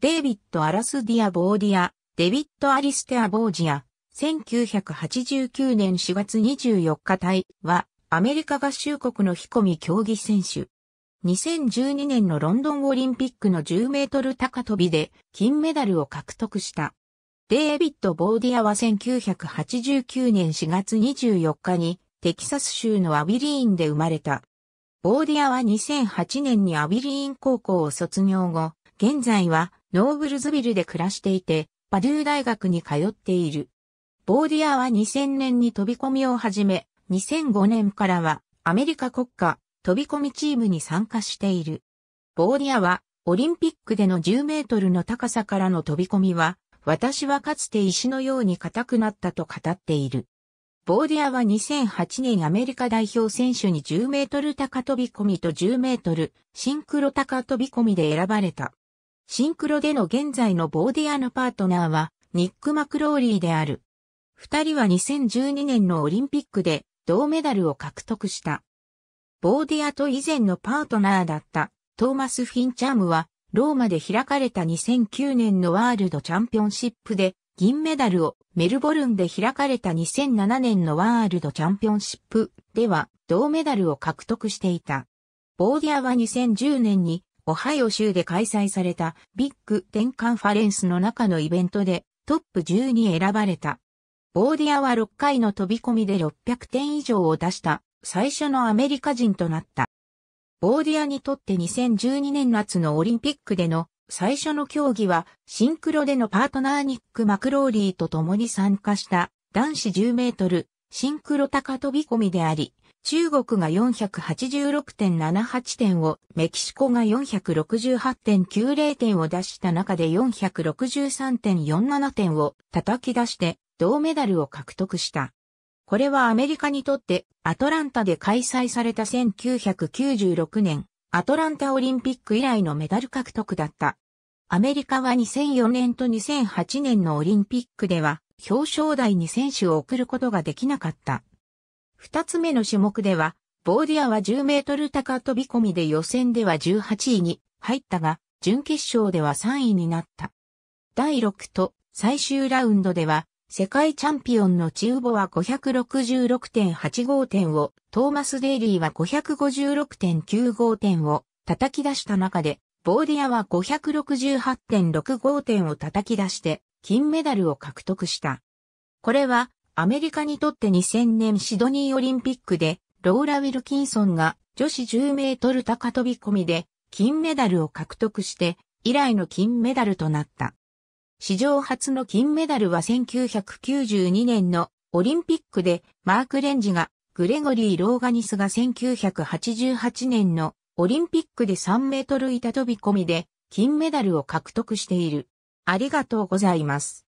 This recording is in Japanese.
デイビッド・アラスディア・ボーディア、デビッド・アリステア・ボージア、1989年4月24日隊は、アメリカ合衆国の飛込み競技選手。2012年のロンドンオリンピックの10メートル高飛びで金メダルを獲得した。デイビッド・ボーディアは1989年4月24日にテキサス州のアビリーンで生まれた。ボーディアは2008年にアビリーン高校を卒業後、現在はノーブルズビルで暮らしていて、パデュー大学に通っている。ボーディアは2000年に飛び込みを始め、2005年からはアメリカ国家飛び込みチームに参加している。ボーディアはオリンピックでの10メートルの高さからの飛び込みは、私はかつて石のように硬くなったと語っている。ボーディアは2008年アメリカ代表選手に10メートル高飛び込みと10メートルシンクロ高飛び込みで選ばれた。シンクロでの現在のボーディアのパートナーは、ニック・マクローリーである。二人は2012年のオリンピックで銅メダルを獲得した。ボーディアと以前のパートナーだったトーマス・フィンチャームは、ローマで開かれた2009年のワールドチャンピオンシップで銀メダルを、メルボルンで開かれた2007年のワールドチャンピオンシップでは銅メダルを獲得していた。ボーディアは2010年にオハイオ州で開催されたビッグ10カンファレンスの中のイベントでトップ10に選ばれた。ボーディアは6回の飛び込みで600点以上を出した最初のアメリカ人となった。ボーディアにとって2012年夏のオリンピックでの最初の競技はシンクロでのパートナーニック・マクローリーと共に参加した男子10メートルシンクロ高飛び込みであり、中国が486.78点を、メキシコが468.90点を出した中で463.47点を叩き出して銅メダルを獲得した。これはアメリカにとってアトランタで開催された1996年アトランタオリンピック以来のメダル獲得だった。アメリカは2004年と2008年のオリンピックでは表彰台に選手を送ることができなかった。二つ目の種目では、ボーディアは10メートル高飛び込みで予選では18位に入ったが、準決勝では3位になった。第6と最終ラウンドでは、世界チャンピオンのチウボは566.85点を、トーマス・デイリーは556.95点を叩き出した中で、ボーディアは568.65点を叩き出して、金メダルを獲得した。これは、アメリカにとって2000年シドニーオリンピックで、ローラ・ウィルキンソンが女子10メートル高飛び込みで金メダルを獲得して、以来の金メダルとなった。史上初の金メダルは1992年のオリンピックでマーク・レンジがグレゴリー・ローガニスが1988年のオリンピックで3メートル板飛び込みで金メダルを獲得している。ありがとうございます。